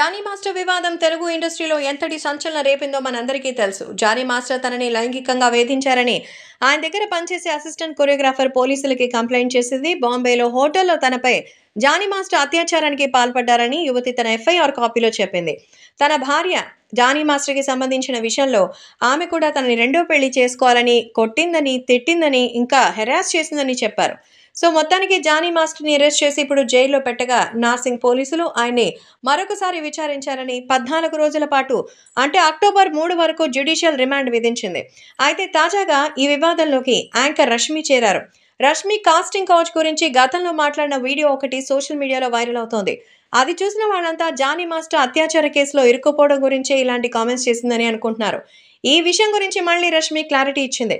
Johnny master వివాదం తెలుగు ఇండస్ట్రీలో ఎంతటి సంచలన రేపిందో మనందరికీ తెలుసు జానీ మాస్టర్ తనని లైంగికంగా వేధించారని ఆయన దగ్గర పనిచేసే అసిస్టెంట్ కొరియోగ్రాఫర్ పోలీసులకి కంప్లైంట్ చేసింది బాంబేలో హోటల్లో తనపై జానీ మాస్టర్ అత్యాచారానికి పాల్పడ్డారని యువతి తన ఎఫ్ఐఆర్ కాపీలో చెప్పింది తన భార్య జానీ మాస్టర్కి సంబంధించిన విషయంలో ఆమె కూడా తనని రెండో పెళ్లి చేసుకోవాలని కొట్టిందని తిట్టిందని ఇంకా హెరాస్ చేసిందని చెప్పారు సో మొత్తానికి జానీ మాస్టర్ని అరెస్ట్ చేసి ఇప్పుడు జైల్లో పెట్టగా నార్సింగ్ పోలీసులు ఆయన్ని మరొకసారి విచారించారని పద్నాలుగు రోజుల పాటు అంటే అక్టోబర్ మూడు వరకు జ్యుడిషియల్ రిమాండ్ విధించింది అయితే తాజాగా ఈ వివాదంలోకి యాంకర్ రష్మి చేరారు రష్మి కాస్టింగ్ కౌచ్ గురించి గతంలో మాట్లాడిన వీడియో ఒకటి సోషల్ మీడియాలో వైరల్ అవుతోంది అది చూసిన వాళ్ళంతా జానీ మాస్టర్ అత్యాచార కేసులో ఇరుక్కుపోవడం గురించే ఇలాంటి కామెంట్స్ చేసిందని అనుకుంటున్నారు ఈ విషయం గురించి మళ్ళీ రష్మి క్లారిటీ ఇచ్చింది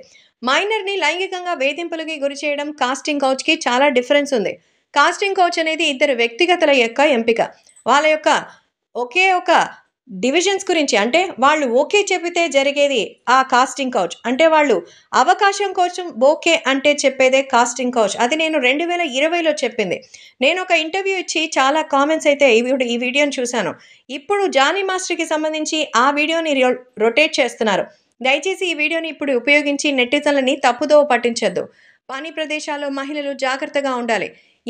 మైనర్ని లైంగికంగా వేధింపులకి గురి చేయడం కాస్టింగ్ కౌచ్కి చాలా డిఫరెన్స్ ఉంది కాస్టింగ్ కౌచ్ అనేది ఇద్దరు వ్యక్తిగతల యొక్క ఎంపిక వాళ్ళ యొక్క ఒకే ఒక డివిజన్స్ గురించి అంటే వాళ్ళు ఓకే చెబితే జరిగేది ఆ కాస్టింగ్ కౌచ్ అంటే వాళ్ళు అవకాశం కోసం ఓకే అంటే చెప్పేదే కాస్టింగ్ కౌచ్ అది నేను రెండు వేల ఇరవైలో చెప్పింది నేను ఒక ఇంటర్వ్యూ ఇచ్చి చాలా కామెంట్స్ అయితే ఈ వీడియోని చూశాను ఇప్పుడు జానీ మాస్టర్కి సంబంధించి ఆ వీడియోని రొటేట్ చేస్తున్నారు దయచేసి ఈ వీడియోని ఇప్పుడు ఉపయోగించి నెట్టితలని తప్పుదోవ పట్టించొద్దు పని ప్రదేశాల్లో మహిళలు జాగ్రత్తగా ఉండాలి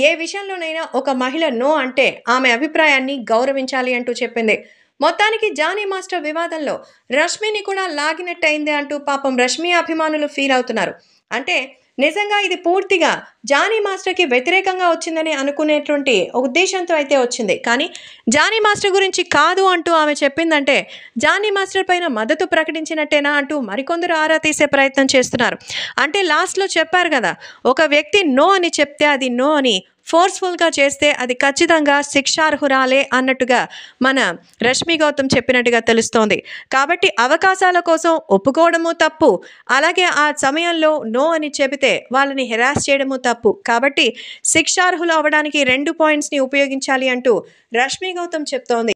ఏ విషయంలోనైనా ఒక మహిళ నో అంటే ఆమె అభిప్రాయాన్ని గౌరవించాలి అంటూ చెప్పింది మొత్తానికి జానీ మాస్టర్ వివాదంలో రష్మిని కూడా లాగినట్టయిందే అంటూ పాపం రష్మి అభిమానులు ఫీల్ అవుతున్నారు అంటే నిజంగా ఇది పూర్తిగా జానీ మాస్టర్కి వ్యతిరేకంగా వచ్చిందని అనుకునేటువంటి ఉద్దేశంతో అయితే వచ్చింది కానీ జానీ మాస్టర్ గురించి కాదు అంటూ ఆమె చెప్పిందంటే జానీ మాస్టర్ పైన మద్దతు ప్రకటించినట్టేనా అంటూ మరికొందరు ఆరా తీసే ప్రయత్నం చేస్తున్నారు అంటే లాస్ట్లో చెప్పారు కదా ఒక వ్యక్తి నో అని చెప్తే అది నో అని ఫోర్స్ఫుల్గా చేస్తే అది ఖచ్చితంగా శిక్షార్హురాలే అన్నట్టుగా మన రష్మి గౌతమ్ చెప్పినట్టుగా తెలుస్తోంది కాబట్టి అవకాశాల కోసం ఒప్పుకోవడము తప్పు అలాగే ఆ సమయంలో నో అని చెబితే వాళ్ళని హెరాస్ చేయడము తప్పు తప్పు కాబట్టి శిక్షార్హులు అవడానికి రెండు పాయింట్స్ని ఉపయోగించాలి అంటూ రష్మి గౌతమ్ చెప్తోంది